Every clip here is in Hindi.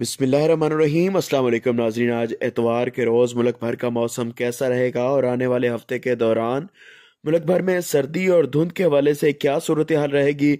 बिसमीम अल्लाम नाजरीन आज एतवार के रोज़ मुल्क भर का मौसम कैसा रहेगा और आने वाले हफ्ते के दौरान मुल्क भर में सर्दी और धुंध के हवाले से क्या सूरत हाल रहेगी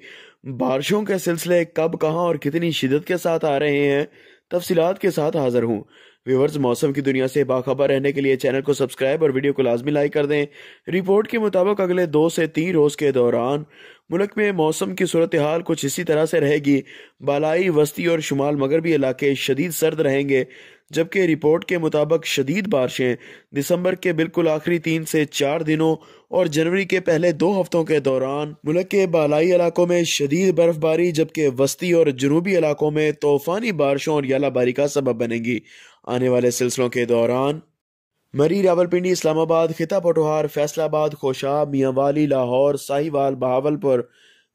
बारिशों के सिलसिले कब कहाँ और कितनी शिदत के साथ आ रहे हैं तफसीत के साथ हाज़िर हूँ व्यूवर्स मौसम की दुनिया से बाखबर रहने के लिए चैनल को सब्सक्राइब और वीडियो को लाजमी लाइक कर दें रिपोर्ट के मुताबिक अगले दो से तीन रोज़ के दौरान मुल्क में मौसम की सूरत हाल कुछ इसी तरह से रहेगी बालाई वस्ती और शुमाल मगरबी इलाके शदीद सर्द रहेंगे जबकि रिपोर्ट के मुताबिक शदीद बारिशें दिसंबर के बिल्कुल आखिरी तीन से चार दिनों और जनवरी के पहले दो हफ्तों के दौरान मुल्क के बालाई इलाकों में शदीद बर्फबारी जबकि वस्ती और जनूबी इलाकों में तूफ़ानी बारिशों और यालाबारी का सबब बनेगी आने वाले सिलसिलों के दौरान मरी रावलपिंडी इस्लामाबाद खिता पटोहार फैसलाबाद खोशाब मियावाली लाहौर साहिवाल बहावलपुर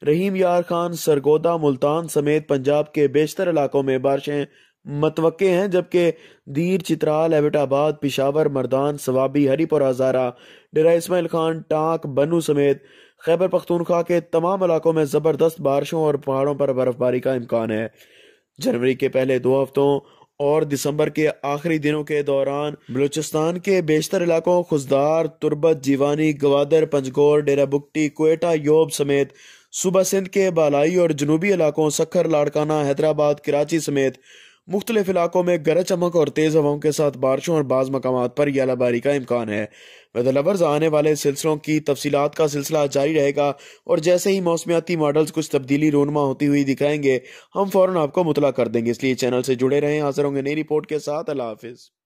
रहीम यार खान सरगोदा मुल्तान समेत पंजाब के बेशतर इलाकों में बारिशें मतवक़े हैं जबकि दीर चित्राल एबटाबाद पिशावर मर्दान सवाबी हरीपुर हज़ारा डेरा इसमाइल खान टाक बनू समेत खैबर पख्तूनख्वा के तमाम इलाकों में ज़बरदस्त बारिशों और पहाड़ों पर बर्फबारी का इम्कान है जनवरी के पहले दो हफ्तों और दिसंबर के आखिरी दिनों के दौरान बलूचिस्तान के बेशतर इलाकों खुशदार तुरबत जीवानी गवादर पंजगोर डेरा बुकटी कोयटा योब समेत सूबा सिंध के बालाई और जनूबी इलाकों सखर लाड़काना हैदराबाद कराची समेत मुख्तलिफ इलाकों में गरज चमक और तेज़ हवाओं के साथ बारिशों और बाज़ मकाम पर यालाबारी का इम्कान है वेदलवर्स आने वाले सिलसिलों की तफसीत का सिलसिला जारी रहेगा और जैसे ही मौसमियाती मॉडल्स कुछ तब्दीली रोनमा होती हुई दिखाएंगे हम फौरन आपको मुतला कर देंगे इसलिए चैनल से जुड़े रहें हाजिर होंगे नई रिपोर्ट के साथ अला हाफिज़